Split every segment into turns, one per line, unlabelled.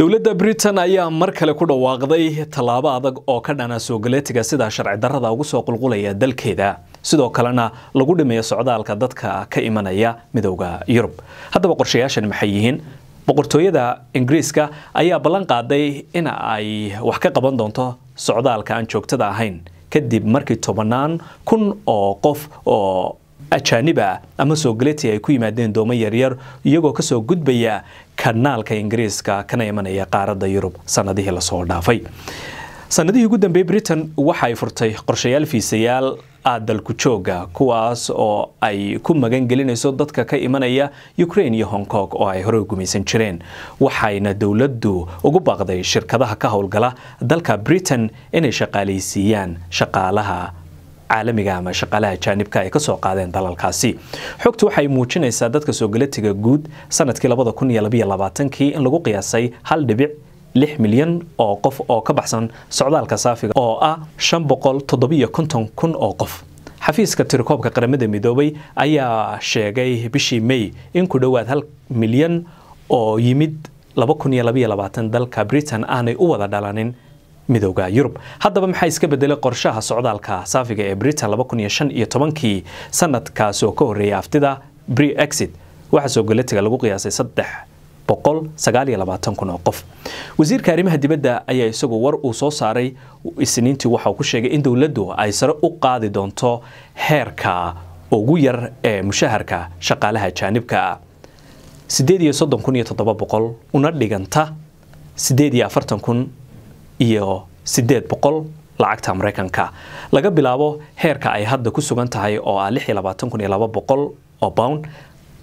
dowladda britain ayaa mar kale ku dhawaaqday tallaabo adag oo ka dhana soogaleetiga sida sharci darada ugu soo qulqulaya dalkeeda sidoo kalena lagu dhimayo socdaalka dadka ka imanaya midooda yurub haddaba qorshayaashan maxay yihiin boqortooyada ingiriiska ayaa ballan qaaday in ay wax ka qaban doonto socdaalka aan joogtada ahayn kadib markii tobannaan kun oo qof oo ajaaniba ama soo galetii ay ku yimaadeen doomo yaryar iyagoo kasoo gudbaya kanaalka ingiriiska kana imanaya qaaradda yurub sanadihii lasoo dhaafay sanadihii ugu dambeeyey britain waxa furtay qorshayaal fiisayaal ah dalku jooga kuwaas oo ay ku magangelinayso dadka ka imanaya ukraine iyo hong kong oo ay horey gumaysan jireen waxayna dowladdu ugu baaqday shirkadaha ka howlgala dalka britain inay shaqaalaysiiyaan shaqaalaha caalamiga ama shaqaalaha jaanibka ay kasoo qaadeen dalalkaasi xogtu waxay muujinaysaa dadka soogalatiga guud sanadkii kii in lagu qiyaasay hal dhibic lix milyan oo qof oo ka baxsan socdaalka saafiga oo ah shan boqol toddobiyo konton kun oo qof xafiiska tirakoobka qaramada midoobay ayaa sheegay bishii may in ku dhowaad hal milyan oo yimid dalka britain aanay u wada dhalanin midooda yurub haddaba maxaa iska bedelay qorshaha socdaalka saafiga ee britain kii sanadkaas oo ka horreeyay aftida bri exit waxaa soogalatiga lagu qiyaasay saddex qof wasiirka arrimaha dibadda ayaa isagu war uu soo saaray isniintii waxauu ku sheegay in dowladdu ay sare u qaadi doonto heerka ugu yar ee mushaharka shaqaalaha ajaanibka una dhiganta iyo sideed boqol lacagta mareykanka laga bilaabo heerka ay hadda ku sugan tahay oo ah lix iyo labaatan kun iyo laba boqol oo bound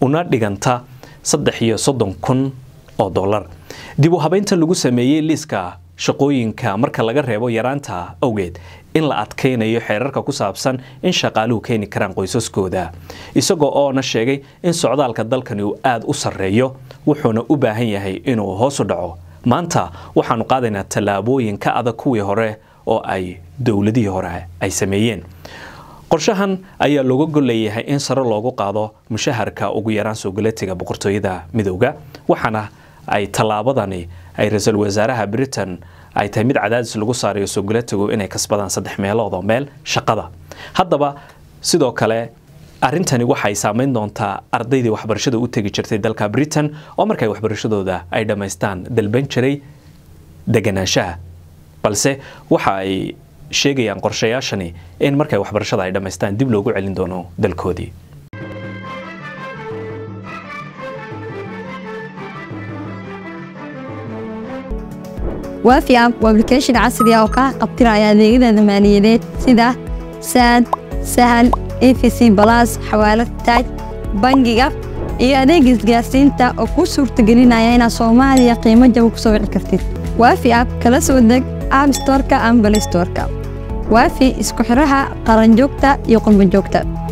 una dhiganta saddex iyo soddon kun oo dollar dib u habeynta lagu sameeyey liiska shaqooyinka marka laga reebo yaraanta awgeed in la adkaynayo xeerarka ku saabsan in shaqaaluhu keeni karaan qoysaskooda isagoo oona sheegay in socdaalka dalkani uu aad u sarreeyo wuxuuna u baahan yahay inuu hoosu dhaco maanta waxaanu qaadaynaa tallaabooyin ka adag kuwii hore oo ay dowladihii hore ay sameeyeen qorshahan ayaa looga golleeyahay in sare loogu qaado mushaharka ugu yaraan soo galatiga boqortooyada midowga waxaana ay tallaabadani ay ra-iisul wasaaraha britain ay tahay mid cadaadis lagu saarayo soo soogalatigu inay kasbadaan saddex meelood oo meel shaqada haddaba sidoo kale arintani waxay saameyn doontaa ardaydii waxbarashada u tegi jirtay dalka britain oo markay waxbarashadooda ay dhammaystaan dalban jiray deganaanshaha balse waxa ay sheegayaan qorshayaashani in markay waxbarashada ay dhammaystaan dib loogu celin doono dalkoodii
wafi waa ablication casri oo kaa qabtiraya adeegyada maaliyadeed sida saad sahal efc balas xawaalad taaj bangiga iyo adeega isgaarsiinta oo kuu suurtagelinaya inaad soomaaliya qiimo jaba ku soo wici kartid waafi app kala soo deg abstorka ambalestorka waafi isku xidhaha qaranjoogta iyo qurbajoogta